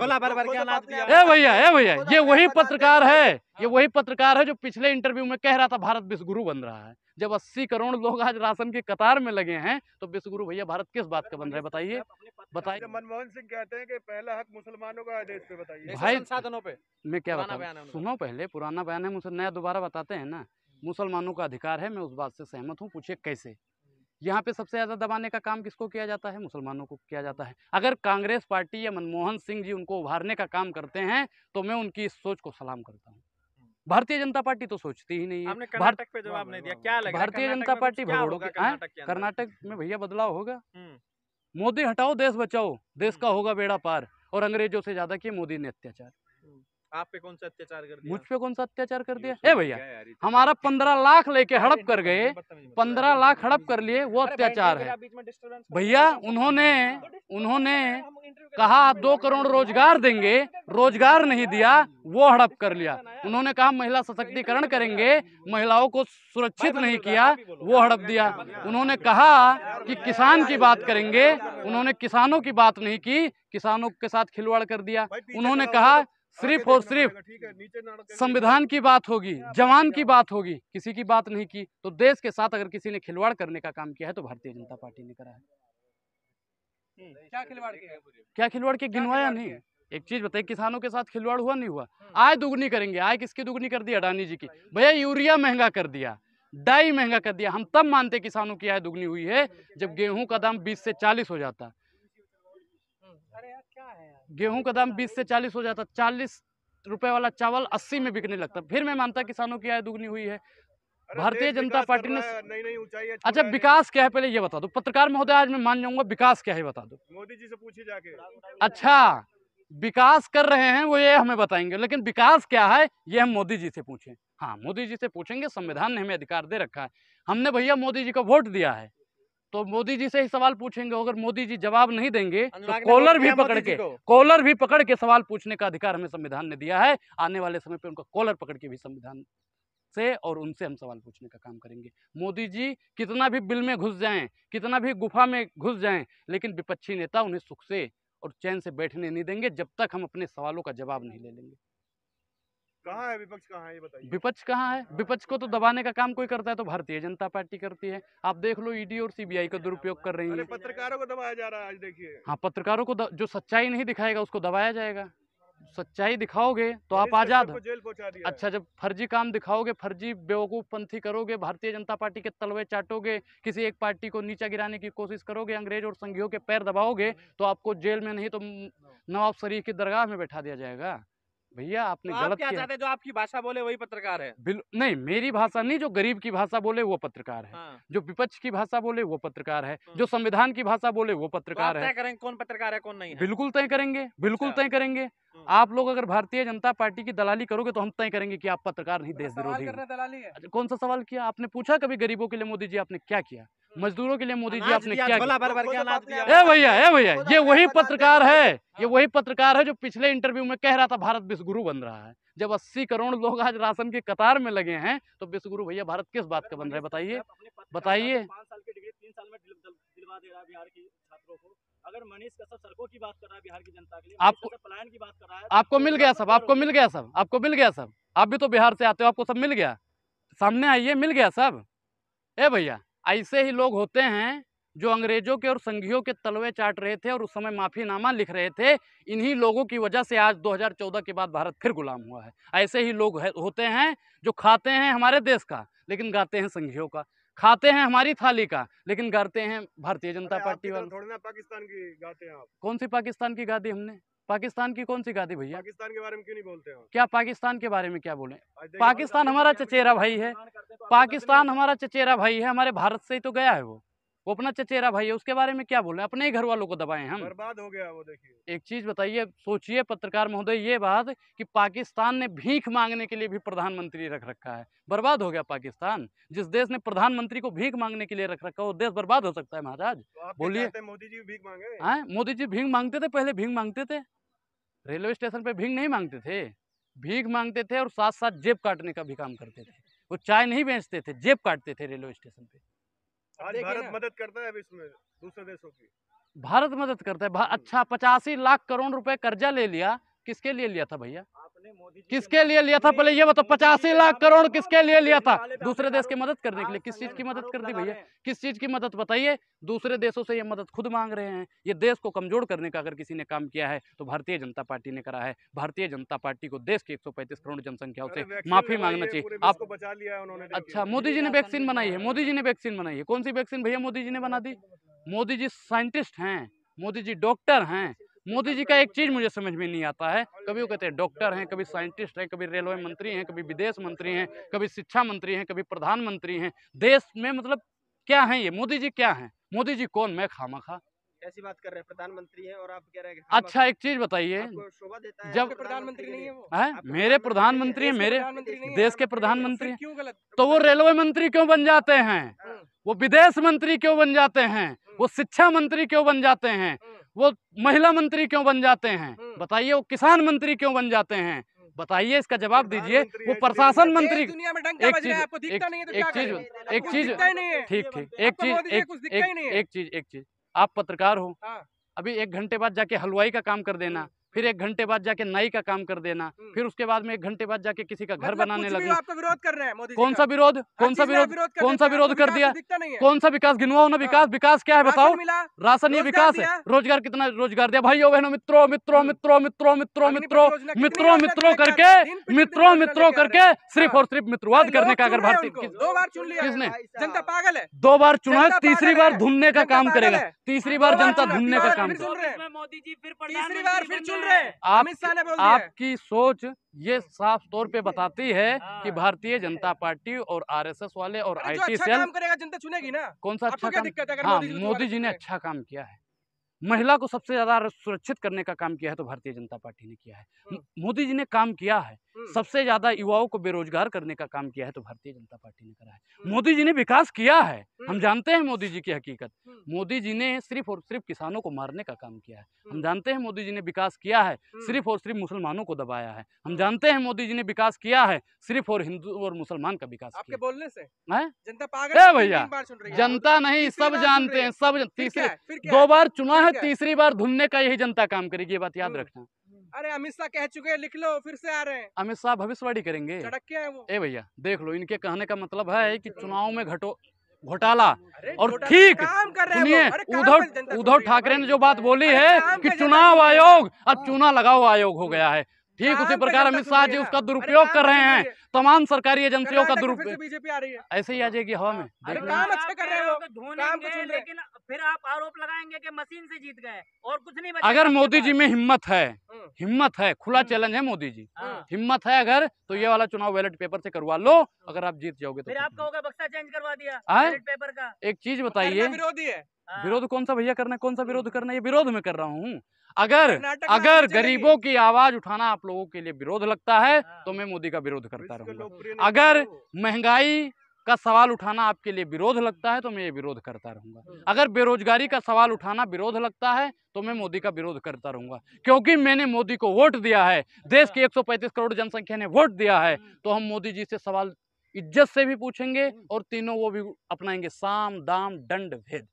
भैया ए भैया ये वही पत्रकार है ये वही पत्रकार है जो पिछले इंटरव्यू में कह रहा था भारत विश्वगुरु बन रहा है जब 80 करोड़ लोग आज राशन की कतार में लगे हैं तो विश्वगुरु भैया भारत किस बात का बन रहा है बताइए बताइए मनमोहन सिंह कहते हैं कि पहला हक मुसलमानों का देश पे बताइए भाई साधनों पे मैं क्या बताऊँ सुनो पहले पुराना बयान है मुझसे नया दोबारा बताते हैं ना मुसलमानों का अधिकार है मैं उस बात से सहमत हूँ पूछिए कैसे यहाँ पे सबसे ज़्यादा दबाने का काम किसको किया जाता है मुसलमानों को किया जाता है अगर कांग्रेस पार्टी या मनमोहन सिंह जी उनको उभारने का काम करते हैं तो मैं उनकी इस सोच को सलाम करता हूँ भारतीय जनता पार्टी तो सोचती ही नहीं है कर्नाटक पे जवाब नहीं दिया क्या लगा भारतीय जनता पार्टी कर्नाटक में भैया बदलाव होगा मोदी हटाओ देश बचाओ देश का होगा बेड़ा पार और अंग्रेजों से ज्यादा किए मोदी ने अत्याचार आप पे कौन सा अत्याचार कर दिया मुझ पे कौन सा अत्याचार कर दिया है तो भैया तो हमारा पंद्रह लाख लेके हड़प कर गए पंद्रह लाख हड़प कर लिए वो अत्याचार है भैया उन्होंने उन्होंने कहा दो करोड़ रोजगार देंगे रोजगार नहीं दिया वो हड़प कर लिया उन्होंने कहा महिला सशक्तिकरण करेंगे महिलाओं को सुरक्षित नहीं किया वो हड़प दिया उन्होंने कहा कि किसान की बात करेंगे उन्होंने किसानों की बात नहीं की किसानों के साथ खिलवाड़ कर दिया उन्होंने कहा सिर्फ और सिर्फ संविधान की बात होगी जवान की बात होगी किसी की बात नहीं की तो देश के साथ अगर किसी ने खिलवाड़ करने का काम किया है तो भारतीय जनता पार्टी ने करा है हम्म, क्या खिलवाड़ किया क्या खिलवाड़ के गिनवाया नहीं एक चीज बताइए किसानों के साथ खिलवाड़ हुआ नहीं हुआ हम्म। आय दुगनी करेंगे आय किसकी दुगनी कर दी अडानी जी की भैया यूरिया महंगा कर दिया डाई महंगा कर दिया हम तब मानते किसानों की आय दुगनी हुई है हम्म। जब गेहूं का दाम 20 से 40 हो जाता गेहूं का दाम बीस से चालीस हो जाता चालीस रुपए वाला चावल अस्सी में बिकने लगता फिर मैं मानता किसानों की आय दुगनी हुई है भारतीय जनता पार्टी ने अच्छा विकास क्या है पहले ये बता दो पत्रकार महोदय आज मैं मान जाऊंगा विकास क्या है बता दो मोदी जी से पूछे जाके अच्छा विकास कर रहे हैं वो ये हमें बताएंगे लेकिन विकास क्या है ये हम मोदी जी से पूछें हाँ मोदी जी से पूछेंगे संविधान ने हमें अधिकार दे रखा है हमने भैया मोदी जी को वोट दिया है तो मोदी जी से ही सवाल पूछेंगे अगर मोदी जी जवाब नहीं देंगे तो कॉलर भी पकड़ के कॉलर भी पकड़ के सवाल पूछने का अधिकार हमें संविधान ने दिया है आने वाले समय पर उनका कॉलर पकड़ के भी संविधान से और उनसे हम सवाल पूछने का काम करेंगे मोदी जी कितना भी बिल में घुस जाएं कितना भी गुफा में घुस जाएं लेकिन विपक्षी नेता उन्हें सुख से और चैन से बैठने नहीं देंगे जब तक हम अपने सवालों का जवाब नहीं ले लेंगे कहाँ है विपक्ष कहाँ है बताइए विपक्ष कहाँ है हाँ, विपक्ष को तो दबाने का काम कोई करता है तो भारतीय जनता पार्टी करती है आप देख लो ईडी e और सीबीआई का दुरुपयोग कर रही है पत्रकारों को दबाया जा रहा है आज देखिए हाँ पत्रकारों को द... जो सच्चाई नहीं दिखाएगा उसको दबाया जाएगा सच्चाई दिखाओगे तो आप आजाद जेल पहुंचा दिया अच्छा जब फर्जी काम दिखाओगे फर्जी बेवकूफ़ पंथी करोगे भारतीय जनता पार्टी के तलवे चाटोगे किसी एक पार्टी को नीचा गिराने की कोशिश करोगे अंग्रेज और संघियों के पैर दबाओगे तो आपको जेल में नहीं तो नवाब शरीफ की दरगाह में बैठा दिया जाएगा भैया आपने तो आप गलत क्या चाहते हैं जो आपकी भाषा बोले वही पत्रकार है नहीं मेरी भाषा नहीं जो गरीब की भाषा बोले वो पत्रकार है हाँ। जो विपक्ष की भाषा बोले वो पत्रकार है हाँ। जो संविधान की भाषा बोले वो तो पत्रकार तो है तय करेंगे कौन पत्रकार है कौन नहीं है बिल्कुल तय करेंगे बिल्कुल अच्छा। तय करेंगे हाँ। आप लोग अगर भारतीय जनता पार्टी की दलाली करोगे तो हम तय करेंगे कि आप पत्रकार नहीं देश विरोधी अच्छा, कौन सा सवाल किया आपने पूछा कभी गरीबों के लिए मोदी जी आपने क्या किया मजदूरों के लिए मोदी जी आपने क्या ए भैया ए भैया ये वही पत्रकार है ये वही पत्रकार है जो पिछले इंटरव्यू में कह रहा था भारत विश्वगुरु बन रहा है जब 80 करोड़ लोग आज राशन की कतार में लगे हैं तो विश्वगुरु भैया भारत किस बात का बन रहा है बताइए बताइए अगर मनीष कश्यप सड़कों की बात कर रहा है बिहार की जनता के लिए आपको पलायन की बात कर रहा है तो आपको मिल तो गया सब आपको मिल गया सब आपको मिल गया सब आप भी तो बिहार से आते हो आपको सब मिल गया सामने आइए मिल गया सब ए भैया ऐसे ही लोग होते हैं जो अंग्रेजों के और संघियों के तलवे चाट रहे थे और उस समय माफ़ीनामा लिख रहे थे इन्हीं लोगों की वजह से आज 2014 के बाद भारत फिर गुलाम हुआ है ऐसे ही लोग है, होते हैं जो खाते हैं हमारे देश का लेकिन गाते हैं संघियों का खाते हैं हमारी थाली का लेकिन गाते हैं भारतीय जनता पार्टी तो वाले थोड़ी ना पाकिस्तान की गाते हैं आप कौन सी पाकिस्तान की गा दी हमने पाकिस्तान की कौन सी गादी भैया पाकिस्तान के बारे में क्यों नहीं बोलते हो क्या पाकिस्तान के बारे में क्या बोले पाकिस्तान हमारा चचेरा भाई है पाकिस्तान हमारा चचेरा भाई है हमारे भारत से ही तो गया है वो वो अपना चचेरा भाई है उसके बारे में क्या बोले अपने ही घर वालों को दबाए हम बर्बाद हो गया वो देखिए एक चीज बताइए सोचिए पत्रकार महोदय ये बात कि पाकिस्तान ने भीख मांगने के लिए भी प्रधानमंत्री रख रखा है बर्बाद हो गया पाकिस्तान जिस देश ने प्रधानमंत्री को भीख मांगने के लिए रख रखा है वो देश बर्बाद हो सकता है महाराज तो बोलिए मोदी जी भीख मांगे हाँ मोदी जी भीख मांगते थे पहले भीख मांगते थे रेलवे स्टेशन पर भीख नहीं मांगते थे भीख मांगते थे और साथ साथ जेब काटने का भी काम करते थे वो चाय नहीं बेचते थे जेब काटते थे रेलवे स्टेशन पे भारत मदद करता है इसमें दूसरे देशों की भारत मदद करता है हम्म। अच्छा पचासी लाख करोड़ रुपए कर्जा ले लिया किसके लिए लिया था भैया किसके लिए लिया था पहले ये बताओ पचासी लाख करोड़ किसके लिए लिया था दूसरे देश की मदद करने के लिए हाँ, किस चीज की मदद कर दी भैया किस चीज की मदद बताइए दूसरे देशों से ये मदद खुद मांग रहे हैं ये देश को कमजोर करने का अगर किसी ने काम किया है तो भारतीय जनता पार्टी ने करा है भारतीय जनता पार्टी को देश की एक करोड़ जनसंख्या से माफी मांगना चाहिए आपको बचा लिया उन्होंने अच्छा मोदी जी ने वैक्सीन बनाई है मोदी जी ने वैक्सीन बनाई है कौन सी वैक्सीन भैया मोदी जी ने बना दी मोदी जी साइंटिस्ट हैं मोदी जी डॉक्टर हैं मोदी जी का एक चीज़ मुझे समझ में नहीं आता है कभी वो कहते हैं डॉक्टर हैं कभी साइंटिस्ट हैं कभी रेलवे मंत्री हैं कभी विदेश मंत्री हैं कभी शिक्षा मंत्री हैं कभी प्रधानमंत्री हैं देश में मतलब क्या है ये मोदी जी क्या है मोदी जी कौन मैं खामा खा कैसी बात कर रहे हैं प्रधानमंत्री हैं और आप कह रहे हैं अच्छा एक चीज बताइए जब प्रधानमंत्री नहीं है है मेरे प्रधानमंत्री मेरे देश के प्रधानमंत्री क्यों गलत तो वो रेलवे मंत्री क्यों बन जाते हैं हाँ। वो विदेश मंत्री क्यों बन जाते हैं हाँ। वो शिक्षा मंत्री क्यों बन जाते हैं हाँ। वो महिला मंत्री क्यों बन जाते हैं हम्म। बताइए वो किसान मंत्री क्यों बन जाते हैं हम्म। बताइए इसका जवाब दीजिए वो प्रशासन मंत्री एक चीज एक चीज एक चीज ठीक ठीक एक चीज एक चीज एक चीज आप पत्रकार हो हाँ। अभी एक घंटे बाद जाके हलवाई का काम कर देना हम्म। फिर एक घंटे बाद जाके नई का काम कर देना हम्म। फिर उसके बाद में एक घंटे बाद जाके किसी का घर मतलब बनाने लगना आपका विरोध कर रहे हैं कौन सा विरोध कौन सा विरोध कौन सा विरोध कर दिया कौन सा विकास गिनवाओ ना हाँ। विकास विकास क्या है बताओ राशन ये विकास है रोजगार कितना रोजगार दिया भाई बहनों मित्रों मित्रों हम्म। मित्रों मित्रों मित्रों मित्रों मित्रों मित्रों करके मित्रों मित्रों करके सिर्फ हाँ। और सिर्फ मित्रवाद करने का अगर भारतीय दो बार चुन लिया किसने जनता पागल है दो बार चुना तीसरी बार ढूंढने का काम करेगा तीसरी बार जनता ढूंढने का काम मोदी जी फिर तीसरी बार फिर चुन रहे अमित शाह ने बोल दिया आपकी सोच ये हम्म। साफ तौर पे बताती है हाँ। कि भारतीय जनता पार्टी और आरएसएस वाले और आई टी अच्छा सेल जनता चुनेगी ना कौन सा अच्छा काम हाँ, मोदी जी ने अच्छा काम किया है महिला को सबसे ज़्यादा सुरक्षित करने का काम किया है तो भारतीय जनता पार्टी ने किया है मोदी जी ने काम किया है सबसे ज़्यादा युवाओं को बेरोजगार करने का काम किया है तो भारतीय जनता पार्टी ने करा है मोदी जी ने विकास किया है हम जानते हैं मोदी जी की हकीकत मोदी जी ने सिर्फ और सिर्फ किसानों को मारने का काम किया है हम जानते हैं मोदी जी ने विकास किया है सिर्फ और सिर्फ मुसलमानों को दबाया है हम जानते हैं मोदी जी ने विकास किया है सिर्फ और हिंदू और मुसलमान का विकास आपके बोलने से जनता भैया जनता नहीं सब जानते हैं सब तीसरे दो बार चुना है तीसरी बार धुनने का यही जनता काम करेगी ये बात याद हम्म। रखना अरे अमित शाह कह चुके हैं लिख लो फिर से आ रहे हैं अमित शाह भविष्यवाणी करेंगे ए भैया देख लो इनके कहने का मतलब है हम्म। की चुनाव में घटो घोटाला और ठीक सुनिए उद्धव उद्धव ठाकरे ने जो बात बोली है कि चुनाव आयोग अब चुना लगाओ आयोग हो हम्म। गया है ठीक उसी प्रकार अमित शाह जी उसका दुरुपयोग कर रहे हैं तमाम सरकारी एजेंसियों का दुरुपयोग बीजेपी आ रही है ऐसे ही आ जाएगी हवा में काम अच्छे कर रहे हो लेकिन फिर आप आरोप लगाएंगे कि मशीन से जीत गए और कुछ नहीं अगर मोदी जी में हिम्मत है हम्म। हिम्मत है खुला हम्म। चैलेंज है मोदी जी हाँ। हिम्मत है अगर तो ये हाँ। वाला चुनाव बैलेट पेपर से करवा लो हाँ। अगर आप जीत जाओगे तो फिर आप कहोगे बक्सा चेंज करवा दिया बैलेट पेपर का एक चीज बताइए विरोधी है हाँ। विरोध कौन सा भैया करना कौन सा विरोध करना ये विरोध में कर रहा हूँ अगर अगर गरीबों की आवाज उठाना आप लोगों के लिए विरोध लगता है हाँ। तो मैं मोदी का विरोध करता रहूंगा अगर तो- महंगाई का सवाल उठाना आपके लिए विरोध लगता है तो मैं ये विरोध करता रहूंगा हाँ। अगर बेरोजगारी का सवाल उठाना विरोध लगता है तो मैं मोदी का विरोध करता रहूंगा क्योंकि मैंने मोदी को वोट दिया है अच्छा। देश की 135 करोड़ जनसंख्या ने वोट दिया है हम्म। तो हम मोदी जी से सवाल इज्जत से भी पूछेंगे हम्म। और तीनों वो भी अपनाएंगे साम दाम दंड भेद